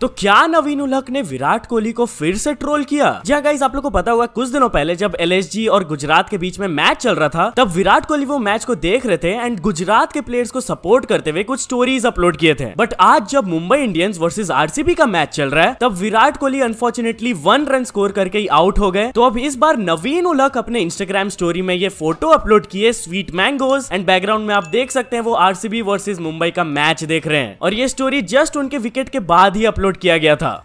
तो क्या नवीन उलहक ने विराट कोहली को फिर से ट्रोल किया जहाँ गाइस आप लोग को पता होगा कुछ दिनों पहले जब एल और गुजरात के बीच में मैच चल रहा था तब विराट कोहली वो मैच को देख रहे थे एंड गुजरात के प्लेयर्स को सपोर्ट करते हुए कुछ स्टोरीज अपलोड किए थे बट आज जब मुंबई इंडियंस वर्सेज आरसीबी का मैच चल रहा है तब Virat Kohli unfortunately one run score करके ही आउट हो गए तो अब इस बार नवीन उलहक अपने इंस्टाग्राम स्टोरी में ये फोटो अपलोड किए स्वीट मैंगोज एंड बैकग्राउंड में आप देख सकते हैं वो आरसीबी वर्सेज मुंबई का मैच देख रहे हैं और ये स्टोरी जस्ट उनके विकेट के बाद ही अपलोड डाउनलोड किया गया था